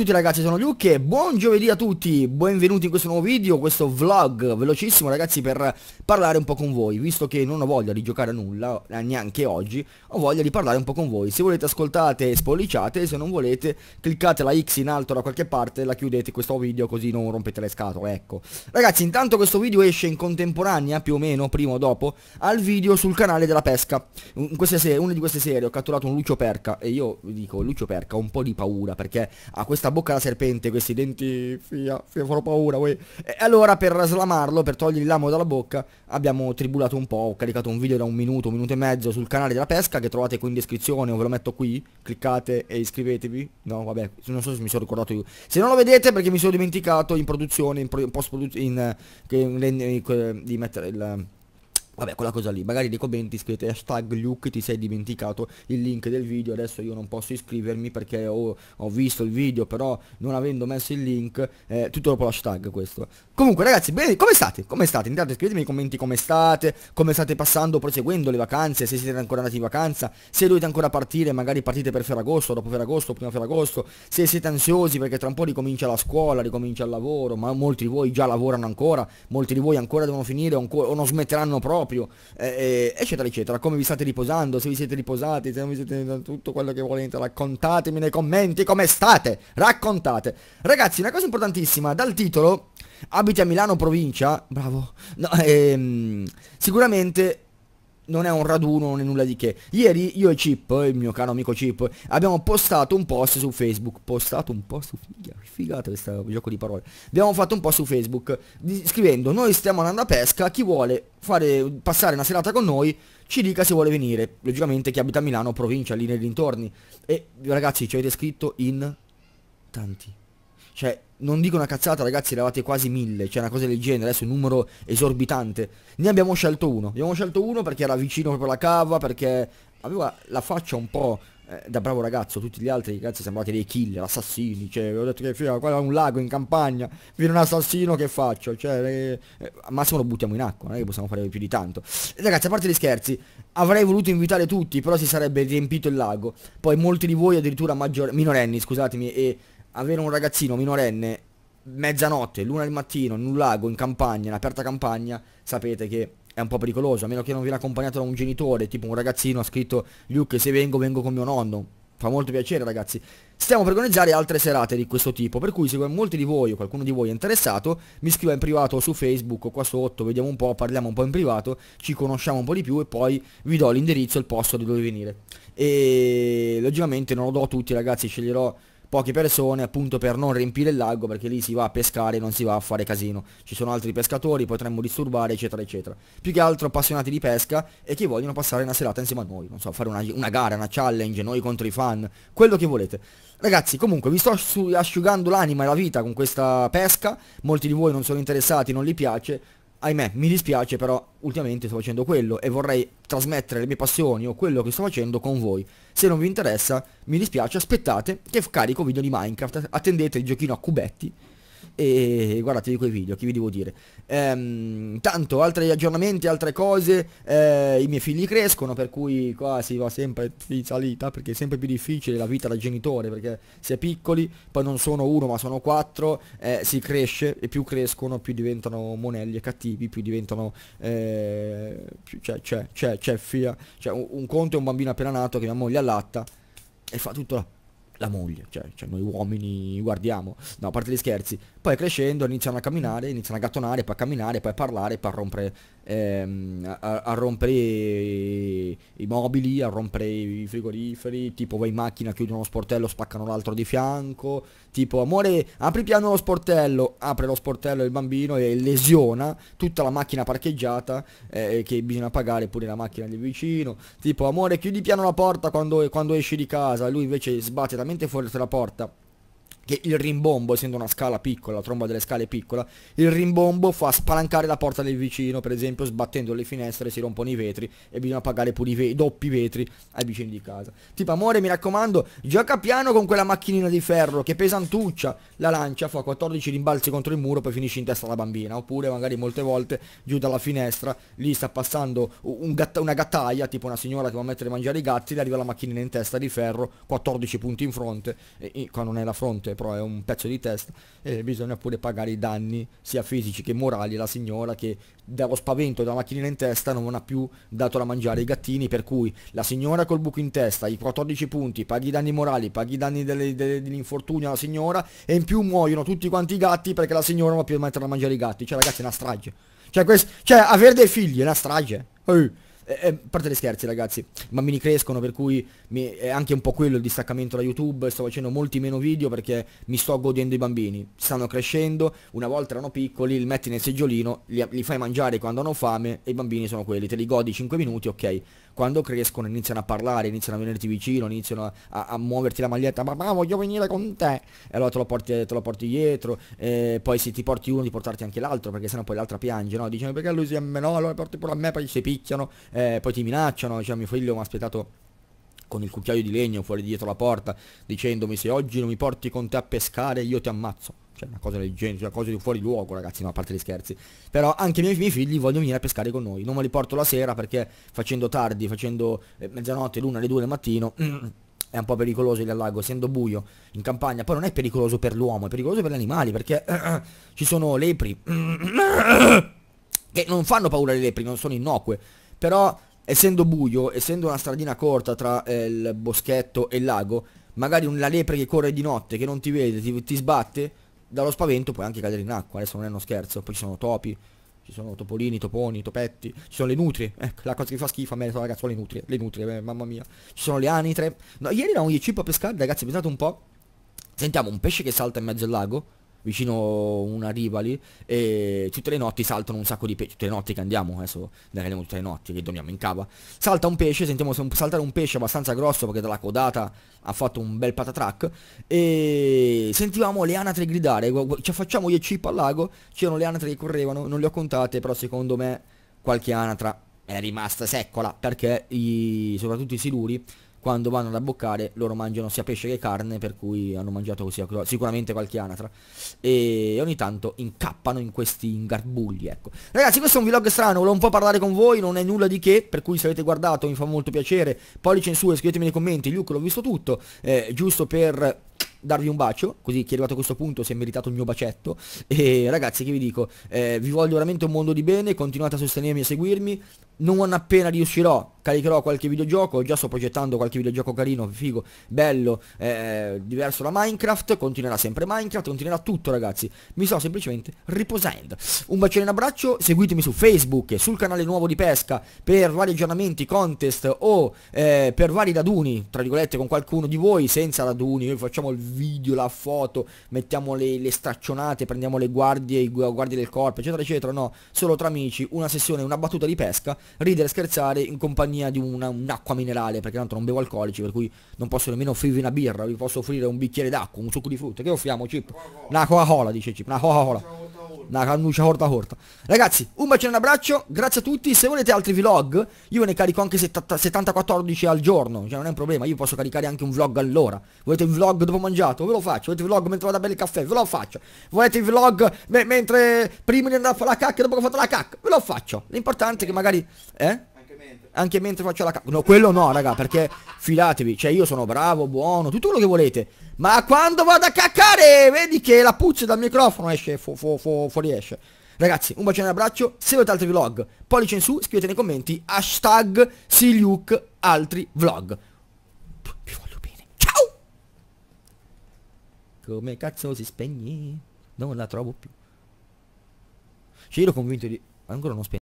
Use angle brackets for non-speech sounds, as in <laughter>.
tutti ragazzi, sono Luke e buon giovedì a tutti, benvenuti in questo nuovo video, questo vlog velocissimo ragazzi per parlare un po' con voi, visto che non ho voglia di giocare a nulla, eh, neanche oggi, ho voglia di parlare un po' con voi, se volete ascoltate spolliciate, se non volete cliccate la X in alto da qualche parte e la chiudete questo video così non rompete le scatole, ecco. Ragazzi intanto questo video esce in contemporanea, più o meno, prima o dopo, al video sul canale della pesca, in queste una di queste serie ho catturato un Lucio Perca e io vi dico Lucio Perca ho un po' di paura perché ha questa questa bocca da serpente, questi denti, fia, fia farò paura, uè. E allora per slamarlo, per togliergli l'amo dalla bocca, abbiamo tribulato un po', ho caricato un video da un minuto, un minuto e mezzo sul canale della pesca, che trovate qui in descrizione, o ve lo metto qui, cliccate e iscrivetevi. No, vabbè, non so se mi sono ricordato io. Se non lo vedete perché mi sono dimenticato in produzione, in, pro, post produzione, in, in, in, di mettere il... Vabbè, quella cosa lì, magari nei commenti scrivete hashtag Luke ti sei dimenticato il link del video, adesso io non posso iscrivermi perché ho, ho visto il video, però non avendo messo il link, eh, tutto dopo l'hashtag questo. Comunque ragazzi, bene, come state? Come state? Intanto scrivetemi nei commenti come state, come state passando, proseguendo le vacanze, se siete ancora andati in vacanza, se dovete ancora partire, magari partite per Ferragosto, dopo Ferragosto, prima Ferragosto, se siete ansiosi perché tra un po' ricomincia la scuola, ricomincia il lavoro, ma molti di voi già lavorano ancora, molti di voi ancora devono finire o non smetteranno proprio proprio, eh, eh, eccetera, eccetera, come vi state riposando, se vi siete riposati, se non vi siete tutto quello che volete, raccontatemi nei commenti come state, raccontate. Ragazzi, una cosa importantissima, dal titolo, abiti a Milano provincia, bravo, no, ehm, sicuramente non è un raduno, non è nulla di che. Ieri io e Chip, il mio caro amico Chip, abbiamo postato un post su Facebook. Postato un post su... Figata questo gioco di parole. Abbiamo fatto un post su Facebook scrivendo noi stiamo andando a pesca, chi vuole fare, passare una serata con noi ci dica se vuole venire. Logicamente chi abita a Milano, provincia, lì nei dintorni. E ragazzi ci avete scritto in tanti. Cioè, non dico una cazzata ragazzi, eravate quasi mille, cioè una cosa del genere, adesso un numero esorbitante. Ne abbiamo scelto uno, abbiamo scelto uno perché era vicino proprio alla cava, perché aveva la faccia un po' eh, da bravo ragazzo, tutti gli altri ragazzi sembrate dei killer, assassini, cioè ho detto che figa, qua è un lago in campagna, viene un assassino che faccio, cioè eh, eh, al massimo lo buttiamo in acqua, non è che possiamo fare più di tanto. E, ragazzi, a parte gli scherzi, avrei voluto invitare tutti, però si sarebbe riempito il lago, poi molti di voi addirittura maggior minorenni, scusatemi, e avere un ragazzino minorenne mezzanotte, l'una del mattino, in un lago, in campagna, in aperta campagna, sapete che è un po' pericoloso, a meno che non viene accompagnato da un genitore, tipo un ragazzino ha scritto Luke se vengo vengo con mio nonno. Fa molto piacere ragazzi. Stiamo per organizzare altre serate di questo tipo, per cui se molti di voi o qualcuno di voi è interessato, mi scriva in privato o su Facebook o qua sotto, vediamo un po', parliamo un po' in privato, ci conosciamo un po' di più e poi vi do l'indirizzo e il posto di dove venire. E logicamente non lo do a tutti ragazzi, sceglierò poche persone appunto per non riempire il lago perché lì si va a pescare e non si va a fare casino ci sono altri pescatori potremmo disturbare eccetera eccetera più che altro appassionati di pesca e che vogliono passare una serata insieme a noi non so fare una, una gara una challenge noi contro i fan quello che volete ragazzi comunque vi sto asciugando l'anima e la vita con questa pesca molti di voi non sono interessati non gli piace ahimè, mi dispiace però ultimamente sto facendo quello e vorrei trasmettere le mie passioni o quello che sto facendo con voi. Se non vi interessa, mi dispiace, aspettate che carico video di Minecraft, attendete il giochino a cubetti e guardatevi quei video, che vi devo dire. Ehm, tanto, altri aggiornamenti, altre cose, eh, i miei figli crescono, per cui qua si va sempre in salita, perché è sempre più difficile la vita da genitore, perché si è piccoli, poi non sono uno ma sono quattro, eh, si cresce e più crescono, più diventano monelli e cattivi, più diventano... Eh, c'è, cioè, c'è, cioè, c'è, cioè, c'è, fia, cioè un, un conto è un bambino appena nato che mia moglie allatta e fa tutto la moglie, cioè, cioè, noi uomini guardiamo, no, a parte gli scherzi. Poi crescendo iniziano a camminare, iniziano a gattonare, poi a camminare, poi a parlare, poi a rompere, ehm, a, a rompere i, i mobili, a rompere i frigoriferi, tipo vai in macchina, chiudono lo sportello, spaccano l'altro di fianco, tipo amore, apri piano lo sportello, apre lo sportello il bambino e lesiona tutta la macchina parcheggiata eh, che bisogna pagare pure la macchina del vicino, tipo amore chiudi piano la porta quando, quando esci di casa, lui invece sbatte da praticamente fuori dalla porta che il rimbombo, essendo una scala piccola, la tromba delle scale piccola, il rimbombo fa spalancare la porta del vicino, per esempio sbattendo le finestre si rompono i vetri e bisogna pagare pure i, ve doppi vetri ai vicini di casa. Tipo amore mi raccomando, gioca piano con quella macchinina di ferro che pesantuccia, la lancia, fa 14 rimbalzi contro il muro poi finisce in testa la bambina, oppure magari molte volte giù dalla finestra, lì sta passando un gatta una gattaia, tipo una signora che va a mettere a mangiare i gatti, le arriva la macchinina in testa di ferro, 14 punti in fronte, e, e, qua non è la fronte niente, però è un pezzo di testa e bisogna pure pagare i danni sia fisici che morali la signora che dallo spavento della macchinina in testa non ha più dato da mangiare ai gattini, per cui la signora col buco in testa, i 14 punti, paghi i danni morali, paghi i danni dell'infortunio alla signora e in più muoiono tutti quanti i gatti perché la signora non ha più mettere da mangiare i gatti, cioè ragazzi è una strage. Cioè, questo, cioè avere dei figli è una strage. Ehi. Eh, eh, a parte le scherzi ragazzi, i bambini crescono per cui mi, è anche un po' quello il distaccamento da YouTube, sto facendo molti meno video perché mi sto godendo i bambini, stanno crescendo, una volta erano piccoli, li metti nel seggiolino, li, li fai mangiare quando hanno fame e i bambini sono quelli, te li godi 5 minuti, ok, quando crescono iniziano a parlare, iniziano a venirti vicino, iniziano a, a, a muoverti la maglietta, ma voglio venire con te, e allora te lo porti, te lo porti dietro, eh, poi se ti porti uno di portarti anche l'altro perché sennò poi l'altra piange, no? Dice perché lui si è meno, allora porti pure a me, poi si picchiano, eh, eh, poi ti minacciano, cioè mio figlio mi ha aspettato con il cucchiaio di legno fuori dietro la porta dicendomi se oggi non mi porti con te a pescare io ti ammazzo. Cioè una cosa del genere, una cioè, cosa di fuori luogo ragazzi, no a parte gli scherzi. Però anche i miei, miei, figli vogliono venire a pescare con noi, non me li porto la sera perché facendo tardi, facendo eh, mezzanotte, l'una, le due del mattino... <clears throat> è un po' pericoloso il lago, essendo buio in campagna, poi non è pericoloso per l'uomo, è pericoloso per gli animali, perché uh, <clears throat> ci sono lepri <clears throat> che non fanno paura le lepri, non sono innocue, però essendo buio, essendo una stradina corta tra eh, il boschetto e il lago, magari una lepre che corre di notte, che non ti vede, ti, ti sbatte, dallo spavento puoi anche cadere in acqua, adesso non è uno scherzo, poi ci sono topi, ci sono topolini, toponi, topetti, ci sono le nutrie, <laughs> ecco, la cosa che fa schifo a me sono le nutrie, le nutrie, eh, mamma mia, ci sono le anitre, no, ieri eravamo gli cibo a pescare, ragazzi, pensate un po', sentiamo un pesce che salta in mezzo al lago, vicino una riva lì e tutte le notti saltano un sacco di pesci, tutte le notti che andiamo, adesso eh, andiamo tutte le notti, che dormiamo in cava, salta un pesce, sentiamo saltare un pesce abbastanza grosso perché dalla codata ha fatto un bel patatrack e sentivamo le anatre gridare, ci facciamo io e chip al lago, c'erano le anatre che correvano, non le ho contate, però secondo me qualche anatra è rimasta seccola perché i, soprattutto i siluri quando vanno ad abboccare loro mangiano sia pesce che carne per cui hanno mangiato così, sicuramente qualche anatra e ogni tanto incappano in questi ingarbugli ecco ragazzi questo è un vlog strano volevo un po' parlare con voi non è nulla di che per cui se avete guardato mi fa molto piacere pollice in su e scrivetemi nei commenti Luke l'ho visto tutto eh, giusto per darvi un bacio, così chi è arrivato a questo punto si è meritato il mio bacetto. E ragazzi che vi dico, eh, vi voglio veramente un mondo di bene, continuate a sostenermi e a seguirmi non appena riuscirò caricherò qualche videogioco, già sto progettando qualche videogioco carino, figo, bello, eh, diverso da Minecraft, continuerà sempre Minecraft, continuerà tutto ragazzi, mi sto semplicemente riposando. Un bacione e un abbraccio, seguitemi su Facebook, sul canale nuovo di Pesca, per vari aggiornamenti, contest o eh, per vari raduni, tra virgolette con qualcuno di voi, senza raduni, noi facciamo il video, la foto, mettiamo le, le straccionate, prendiamo le guardie, i guardie del corpo, eccetera, eccetera, no, solo tra amici, una sessione, una battuta di pesca ridere e scherzare in compagnia di un'acqua minerale, perché tanto non bevo alcolici, per cui non posso nemmeno offrirvi una birra, vi posso offrire un bicchiere d'acqua, un succo di frutta, che offriamo Chip? Una Coca-Cola, dice Chip, una Coca-Cola una cannuccia corta corta Ragazzi, un bacione e un abbraccio, grazie a tutti Se volete altri vlog, io ne carico anche 70-14 al giorno Cioè non è un problema, io posso caricare anche un vlog all'ora Volete un vlog dopo mangiato, ve lo faccio Volete un vlog mentre vado a bere il caffè, ve lo faccio Volete un vlog me mentre prima di andare a fare la cacca e dopo che ho fatto la cacca, ve lo faccio L'importante è che magari... Eh? anche mentre faccio la cacca. No, quello no, raga, perché fidatevi, cioè io sono bravo, buono, tutto quello che volete. Ma quando vado a caccare, vedi che la puzza dal microfono esce, fu, fu, fu, fuori esce. Ragazzi, un bacione e un abbraccio, se volete altri vlog, pollice in su, scrivete nei commenti, hashtag Siliuk altri vlog. Vi voglio bene, ciao! Come cazzo si spegni? Non la trovo più. Cioè io ero convinto di... Ancora non spegni.